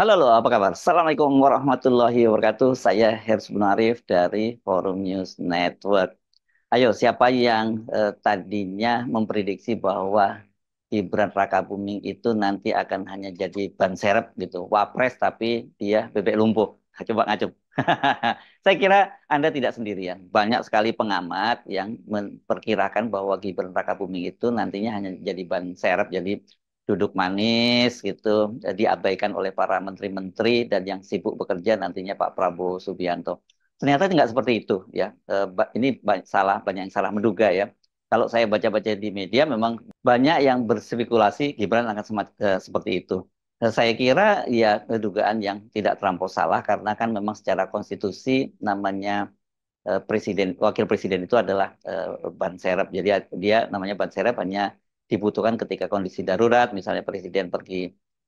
Halo, halo, apa kabar? Assalamualaikum warahmatullahi wabarakatuh. Saya Herz Munarif dari Forum News Network. Ayo, siapa yang eh, tadinya memprediksi bahwa Gibran Raka Buming itu nanti akan hanya jadi ban serep gitu, wapres tapi dia bebek lumpuh. Coba ngacup. Saya kira Anda tidak sendirian. Banyak sekali pengamat yang memperkirakan bahwa Gibran Raka Buming itu nantinya hanya jadi ban serep, jadi duduk manis gitu, jadi abaikan oleh para menteri-menteri dan yang sibuk bekerja nantinya Pak Prabowo Subianto. Ternyata tidak seperti itu ya. Eh, ini salah banyak yang salah menduga ya. Kalau saya baca-baca di media memang banyak yang berspekulasi Gibran akan semat, eh, seperti itu. Eh, saya kira ya dugaan yang tidak terlampau salah karena kan memang secara konstitusi namanya presiden wakil presiden itu adalah eh, ban serep. Jadi dia namanya ban serep hanya dibutuhkan ketika kondisi darurat, misalnya presiden pergi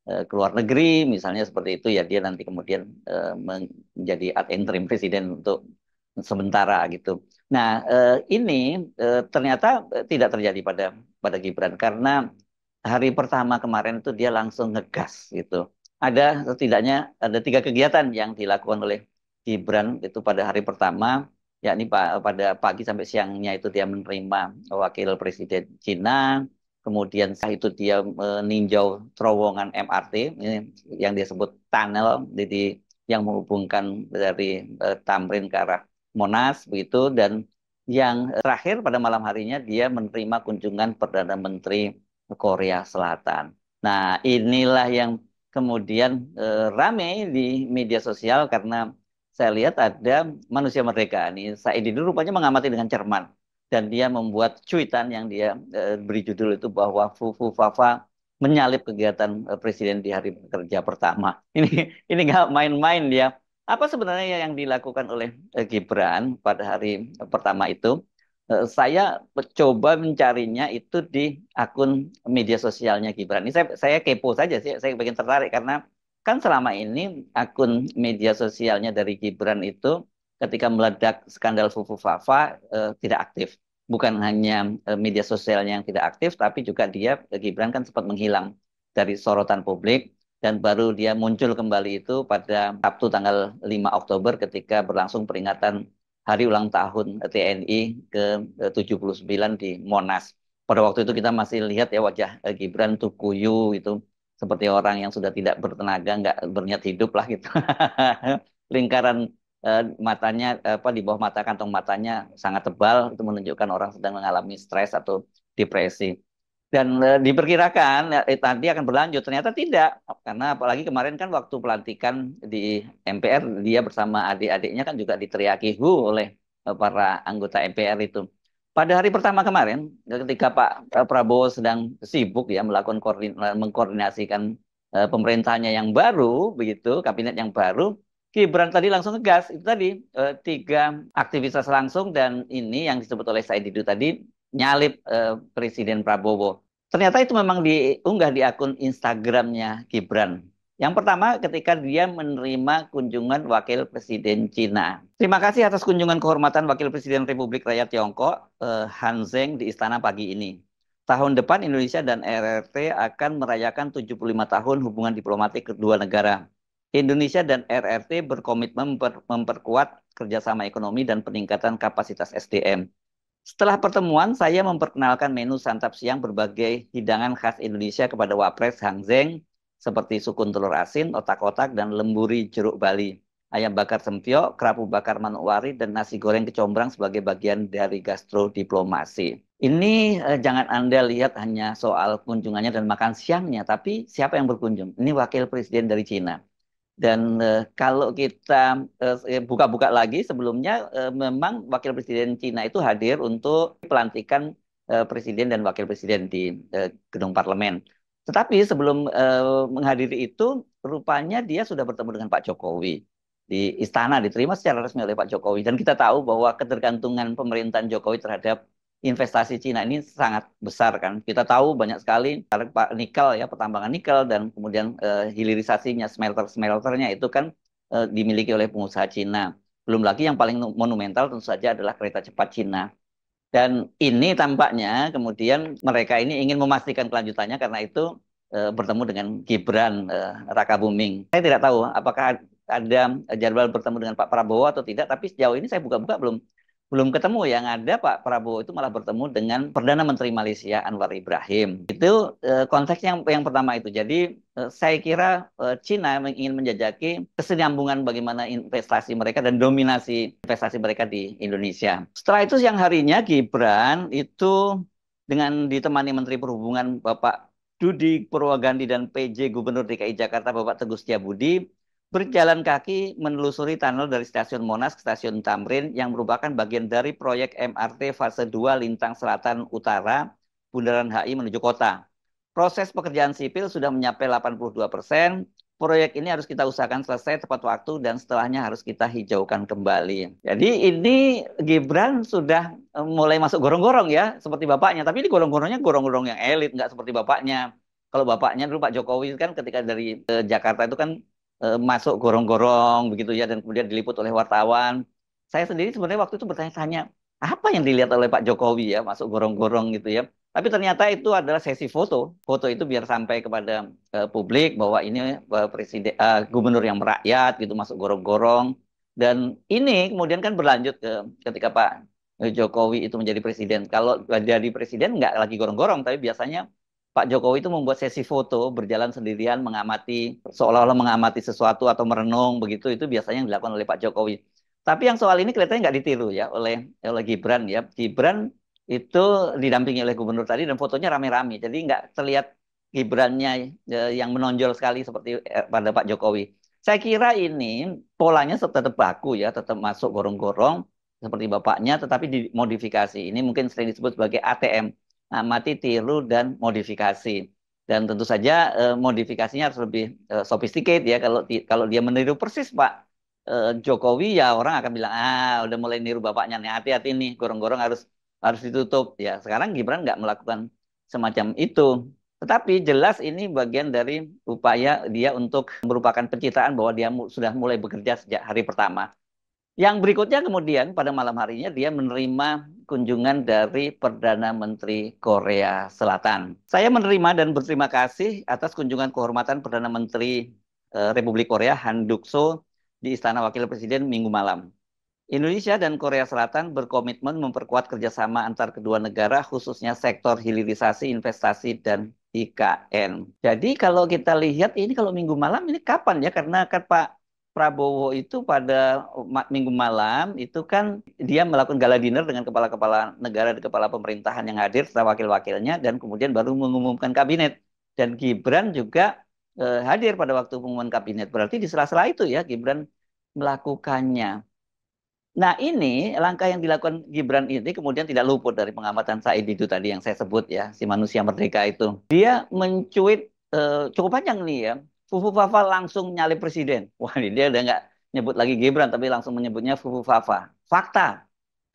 uh, ke luar negeri, misalnya seperti itu ya dia nanti kemudian uh, menjadi ad interim presiden untuk sementara gitu. Nah uh, ini uh, ternyata tidak terjadi pada pada Gibran karena hari pertama kemarin itu dia langsung ngegas gitu. Ada setidaknya ada tiga kegiatan yang dilakukan oleh Gibran itu pada hari pertama yakni pada pagi sampai siangnya itu dia menerima wakil presiden Cina, kemudian saat itu dia meninjau terowongan MRT ini yang disebut tunnel jadi yang menghubungkan dari uh, Tamrin ke arah Monas begitu dan yang terakhir pada malam harinya dia menerima kunjungan Perdana Menteri Korea Selatan. Nah, inilah yang kemudian e, rame di media sosial karena saya lihat ada manusia merdeka ini saya ini rupanya mengamati dengan cermat dan dia membuat cuitan yang dia eh, beri judul itu bahwa Fufu Fafa menyalip kegiatan eh, presiden di hari kerja pertama. Ini ini nggak main-main dia. Apa sebenarnya ya yang dilakukan oleh eh, Gibran pada hari pertama itu? saya coba mencarinya itu di akun media sosialnya Gibran. Ini saya, saya kepo saja sih, saya bikin tertarik karena kan selama ini akun media sosialnya dari Gibran itu ketika meledak skandal Fufu Fafa uh, tidak aktif. Bukan hanya uh, media sosialnya yang tidak aktif, tapi juga dia eh, Gibran kan sempat menghilang dari sorotan publik dan baru dia muncul kembali itu pada Sabtu tanggal 5 Oktober ketika berlangsung peringatan hari ulang tahun TNI ke-79 di Monas. Pada waktu itu kita masih lihat ya wajah Gibran tuh kuyu itu seperti orang yang sudah tidak bertenaga, nggak berniat hidup lah gitu. Lingkaran eh, matanya apa di bawah mata kantong matanya sangat tebal itu menunjukkan orang sedang mengalami stres atau depresi dan eh, diperkirakan ya, eh, tadi akan berlanjut ternyata tidak karena apalagi kemarin kan waktu pelantikan di MPR dia bersama adik-adiknya kan juga diteriaki hu oleh eh, para anggota MPR itu pada hari pertama kemarin eh, ketika Pak eh, Prabowo sedang sibuk ya melakukan mengkoordinasikan eh, pemerintahnya yang baru begitu kabinet yang baru Gibran tadi langsung ngegas itu tadi eh, tiga aktivitas langsung dan ini yang disebut oleh Said Didu tadi nyalip eh, Presiden Prabowo. Ternyata itu memang diunggah di akun Instagramnya Gibran. Yang pertama ketika dia menerima kunjungan Wakil Presiden Cina. Terima kasih atas kunjungan kehormatan Wakil Presiden Republik Rakyat Tiongkok eh, Han Zeng di istana pagi ini. Tahun depan Indonesia dan RRT akan merayakan 75 tahun hubungan diplomatik kedua negara. Indonesia dan RRT berkomitmen memper memperkuat kerjasama ekonomi dan peningkatan kapasitas SDM. Setelah pertemuan, saya memperkenalkan menu santap siang berbagai hidangan khas Indonesia kepada Wapres Hang Zeng, seperti sukun telur asin, otak-otak, dan lemburi jeruk Bali, ayam bakar sempio, kerapu bakar manuwari, dan nasi goreng kecombrang sebagai bagian dari gastro diplomasi. Ini eh, jangan Anda lihat hanya soal kunjungannya dan makan siangnya, tapi siapa yang berkunjung? Ini wakil presiden dari Cina. Dan uh, kalau kita eh, eh, buka-buka uh, lagi sebelumnya uh, memang wakil presiden Cina itu hadir untuk pelantikan uh, presiden dan wakil presiden di uh, gedung parlemen. Tetapi sebelum uh, menghadiri itu rupanya dia sudah bertemu dengan Pak Jokowi di istana diterima secara resmi oleh Pak Jokowi dan kita tahu bahwa ketergantungan pemerintahan Jokowi terhadap investasi Cina ini sangat besar kan. Kita tahu banyak sekali nikel ya pertambangan nikel dan kemudian uh, hilirisasinya smelter-smelternya itu kan uh, dimiliki oleh pengusaha Cina. Belum lagi yang paling monumental tentu saja adalah kereta cepat Cina. Dan ini tampaknya kemudian mereka ini ingin memastikan kelanjutannya karena itu e, bertemu dengan Gibran e, Raka Buming. Saya tidak tahu apakah ada jadwal bertemu dengan Pak Prabowo atau tidak, tapi sejauh ini saya buka-buka belum belum ketemu yang ada Pak Prabowo itu malah bertemu dengan Perdana Menteri Malaysia Anwar Ibrahim. Itu eh, konteks yang yang pertama itu. Jadi eh, saya kira China eh, Cina ingin menjajaki kesinambungan bagaimana investasi mereka dan dominasi investasi mereka di Indonesia. Setelah itu yang harinya Gibran itu dengan ditemani Menteri Perhubungan Bapak Dudi Purwagandi dan PJ Gubernur DKI Jakarta Bapak Teguh Setiabudi berjalan kaki menelusuri tunnel dari stasiun Monas ke stasiun Tamrin yang merupakan bagian dari proyek MRT fase 2 Lintang Selatan Utara Bundaran HI menuju kota. Proses pekerjaan sipil sudah menyapai 82 persen. Proyek ini harus kita usahakan selesai tepat waktu dan setelahnya harus kita hijaukan kembali. Jadi ini Gibran sudah eh, mulai masuk gorong-gorong ya, seperti bapaknya. Tapi ini gorong-gorongnya gorong-gorong yang elit, nggak seperti bapaknya kalau bapaknya dulu Pak Jokowi kan ketika dari eh, Jakarta itu kan Eh, masuk gorong-gorong begitu ya dan kemudian diliput oleh wartawan. Saya sendiri sebenarnya waktu itu bertanya-tanya apa yang dilihat oleh Pak Jokowi ya masuk gorong-gorong gitu ya. Tapi ternyata itu adalah sesi foto. Foto itu biar sampai kepada uh, publik bahwa ini uh, presiden uh, gubernur yang merakyat gitu masuk gorong-gorong dan ini kemudian kan berlanjut ke ketika Pak Jokowi itu menjadi presiden. Kalau jadi presiden nggak lagi gorong-gorong tapi biasanya Pak Jokowi itu membuat sesi foto berjalan sendirian mengamati seolah-olah mengamati sesuatu atau merenung begitu itu biasanya yang dilakukan oleh Pak Jokowi. Tapi yang soal ini kelihatannya nggak ditiru ya oleh oleh Gibran ya. Gibran itu didampingi oleh gubernur tadi dan fotonya rame-rame. Jadi nggak terlihat Gibrannya e, yang menonjol sekali seperti e, pada Pak Jokowi. Saya kira ini polanya tetap baku ya, tetap masuk gorong-gorong seperti bapaknya, tetapi dimodifikasi. Ini mungkin sering disebut sebagai ATM amati, nah, tiru, dan modifikasi. Dan tentu saja eh, modifikasinya harus lebih eh, sophisticated ya. Kalau kalau dia meniru persis Pak eh, Jokowi ya orang akan bilang ah udah mulai niru bapaknya nih hati-hati nih gorong-gorong harus harus ditutup ya. Sekarang Gibran nggak melakukan semacam itu. Tetapi jelas ini bagian dari upaya dia untuk merupakan pencitraan bahwa dia mu sudah mulai bekerja sejak hari pertama. Yang berikutnya kemudian pada malam harinya dia menerima kunjungan dari Perdana Menteri Korea Selatan. Saya menerima dan berterima kasih atas kunjungan kehormatan Perdana Menteri eh, Republik Korea Han Duk-so di Istana Wakil Presiden Minggu malam. Indonesia dan Korea Selatan berkomitmen memperkuat kerjasama antar kedua negara khususnya sektor hilirisasi investasi dan IKN. Jadi kalau kita lihat ini kalau minggu malam ini kapan ya karena kan Pak Prabowo itu pada minggu malam itu kan dia melakukan gala dinner dengan kepala-kepala negara dan kepala pemerintahan yang hadir serta wakil-wakilnya dan kemudian baru mengumumkan kabinet dan Gibran juga e, hadir pada waktu pengumuman kabinet. Berarti di sela-sela itu ya Gibran melakukannya. Nah ini langkah yang dilakukan Gibran ini kemudian tidak luput dari pengamatan Said itu tadi yang saya sebut ya si manusia merdeka itu. Dia mencuit e, cukup panjang nih ya Fufu Fafa langsung nyali presiden. Wah, ini dia udah nggak nyebut lagi Gibran, tapi langsung menyebutnya Fufu Fafa. Fakta,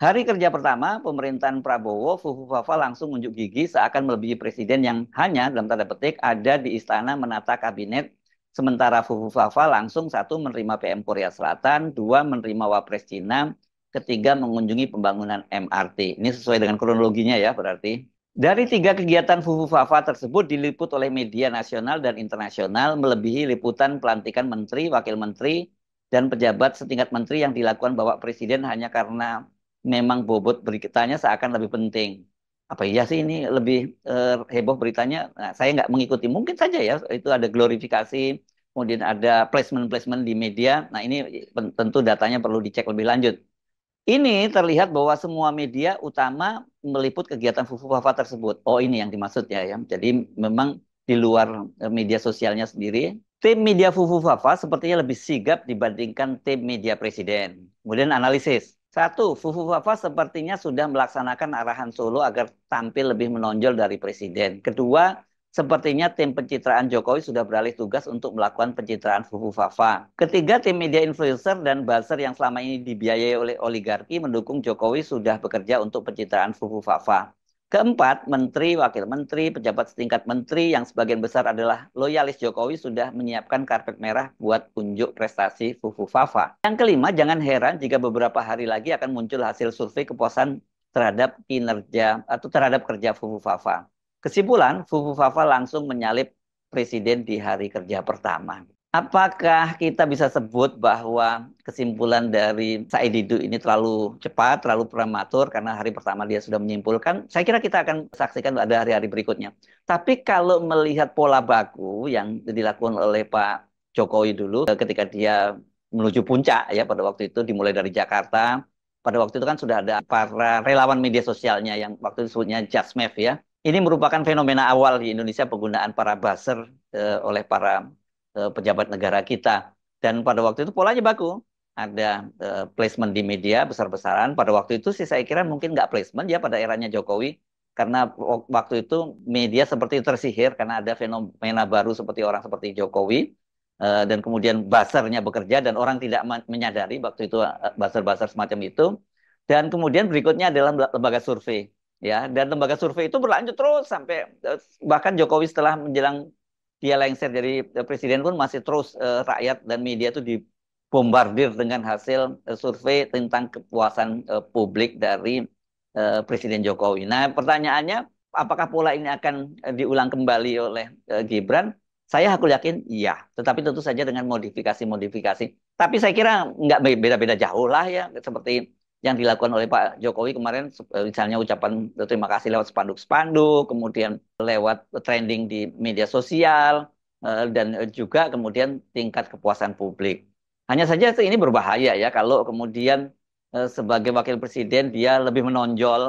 hari kerja pertama pemerintahan Prabowo, Fufu Fafa langsung unjuk gigi seakan melebihi presiden yang hanya dalam tanda petik ada di istana menata kabinet. Sementara Fufu Fafa langsung satu menerima PM Korea Selatan, dua menerima Wapres Cina, ketiga mengunjungi pembangunan MRT. Ini sesuai dengan kronologinya ya berarti. Dari tiga kegiatan Fafa tersebut diliput oleh media nasional dan internasional melebihi liputan pelantikan menteri, wakil menteri, dan pejabat setingkat menteri yang dilakukan Bapak Presiden hanya karena memang bobot beritanya seakan lebih penting. Apa iya sih ini lebih uh, heboh beritanya? Nah, saya nggak mengikuti. Mungkin saja ya, itu ada glorifikasi, kemudian ada placement-placement di media. Nah ini tentu datanya perlu dicek lebih lanjut. Ini terlihat bahwa semua media utama meliput kegiatan Fufu Fafa tersebut. Oh ini yang dimaksud ya, ya. Jadi memang di luar eh, media sosialnya sendiri, tim media Fufu Fafa sepertinya lebih sigap dibandingkan tim media presiden. Kemudian analisis. Satu, Fufu Fafa sepertinya sudah melaksanakan arahan Solo agar tampil lebih menonjol dari presiden. Kedua, Sepertinya tim pencitraan Jokowi sudah beralih tugas untuk melakukan pencitraan Fufu Fafa. Ketiga, tim media influencer dan buzzer yang selama ini dibiayai oleh oligarki mendukung Jokowi sudah bekerja untuk pencitraan Fufu Fafa. Keempat, menteri, wakil menteri, pejabat setingkat menteri yang sebagian besar adalah loyalis Jokowi sudah menyiapkan karpet merah buat unjuk prestasi Fufu Fafa. Yang kelima, jangan heran jika beberapa hari lagi akan muncul hasil survei kepuasan terhadap kinerja atau terhadap kerja Fufu Fafa. Kesimpulan, Fufu Fufufafa langsung menyalip presiden di hari kerja pertama. Apakah kita bisa sebut bahwa kesimpulan dari Said Didu ini terlalu cepat, terlalu prematur karena hari pertama dia sudah menyimpulkan? Saya kira kita akan saksikan pada hari-hari berikutnya. Tapi kalau melihat pola baku yang dilakukan oleh Pak Jokowi dulu eh, ketika dia menuju puncak ya pada waktu itu dimulai dari Jakarta, pada waktu itu kan sudah ada para relawan media sosialnya yang waktu itu sebutnya Jasmev ya ini merupakan fenomena awal di Indonesia penggunaan para buzzer eh, oleh para eh, pejabat negara kita. Dan pada waktu itu polanya baku. Ada eh, placement di media besar-besaran. Pada waktu itu sih saya kira mungkin nggak placement ya pada eranya Jokowi. Karena waktu itu media seperti tersihir karena ada fenomena baru seperti orang seperti Jokowi. Eh, dan kemudian buzzernya bekerja dan orang tidak menyadari waktu itu eh, buzzer-buzzer semacam itu. Dan kemudian berikutnya adalah lembaga survei ya dan lembaga survei itu berlanjut terus sampai eh, bahkan Jokowi setelah menjelang dia lengser dari eh, presiden pun masih terus eh, rakyat dan media itu dibombardir dengan hasil eh, survei tentang kepuasan eh, publik dari eh, Presiden Jokowi. Nah pertanyaannya apakah pola ini akan diulang kembali oleh Gibran? Saya aku yakin iya, tetapi tentu saja dengan modifikasi-modifikasi. Tapi saya kira nggak beda-beda jauh lah ya seperti yang dilakukan oleh Pak Jokowi kemarin eh, misalnya ucapan terima kasih lewat spanduk-spanduk, kemudian lewat trending di media sosial eh, dan eh, juga kemudian tingkat kepuasan publik. Hanya saja ini berbahaya ya kalau kemudian sebagai wakil presiden dia lebih menonjol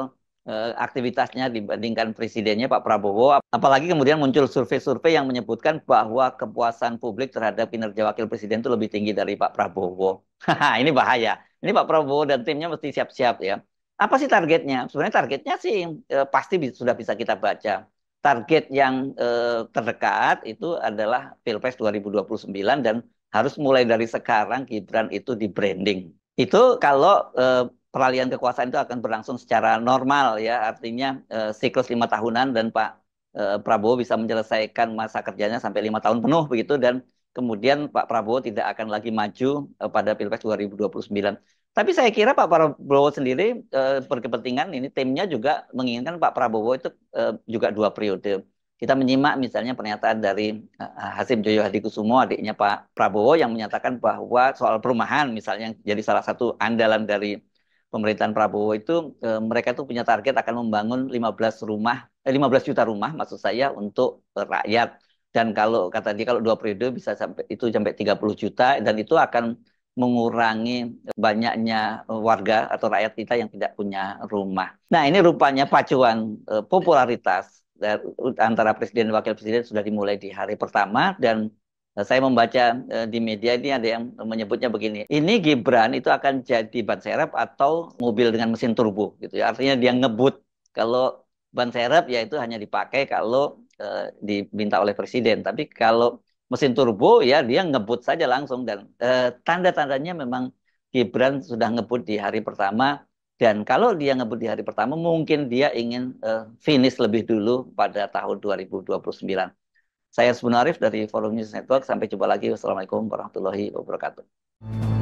aktivitasnya dibandingkan presidennya Pak Prabowo. Apalagi kemudian muncul survei-survei yang menyebutkan bahwa kepuasan publik terhadap kinerja wakil presiden itu lebih tinggi dari Pak Prabowo. ini bahaya ini Pak Prabowo dan timnya mesti siap-siap ya. Apa sih targetnya? Sebenarnya targetnya sih eh, pasti bi sudah bisa kita baca. Target yang eh, terdekat itu adalah Pilpres 2029 dan harus mulai dari sekarang Gibran itu di branding. Itu kalau eh, peralihan kekuasaan itu akan berlangsung secara normal ya artinya eh, siklus lima tahunan dan Pak eh, Prabowo bisa menyelesaikan masa kerjanya sampai lima tahun penuh begitu dan kemudian Pak Prabowo tidak akan lagi maju uh, pada Pilpres 2029. Tapi saya kira Pak Prabowo sendiri uh, berkepentingan ini timnya juga menginginkan Pak Prabowo itu uh, juga dua periode. Kita menyimak misalnya pernyataan dari uh, Hasim Joyo Hadikusumo adiknya Pak Prabowo yang menyatakan bahwa soal perumahan misalnya jadi salah satu andalan dari pemerintahan Prabowo itu e, mereka tuh punya target akan membangun 15 rumah eh, 15 juta rumah maksud saya untuk rakyat dan kalau kata dia kalau dua periode bisa sampai itu sampai 30 juta dan itu akan mengurangi banyaknya warga atau rakyat kita yang tidak punya rumah. Nah, ini rupanya pacuan eh, popularitas dari, eh, antara presiden dan wakil presiden sudah dimulai di hari pertama dan eh, saya membaca eh, di media ini ada yang menyebutnya begini. Ini Gibran itu akan jadi ban serep atau mobil dengan mesin turbo gitu ya. Artinya dia ngebut kalau ban serep ya itu hanya dipakai kalau uh, diminta oleh presiden. Tapi kalau mesin turbo ya dia ngebut saja langsung dan uh, tanda-tandanya memang Gibran sudah ngebut di hari pertama dan kalau dia ngebut di hari pertama mungkin dia ingin uh, finish lebih dulu pada tahun 2029. Saya Sunarif dari Forum News Network. Sampai jumpa lagi. Wassalamualaikum warahmatullahi wabarakatuh.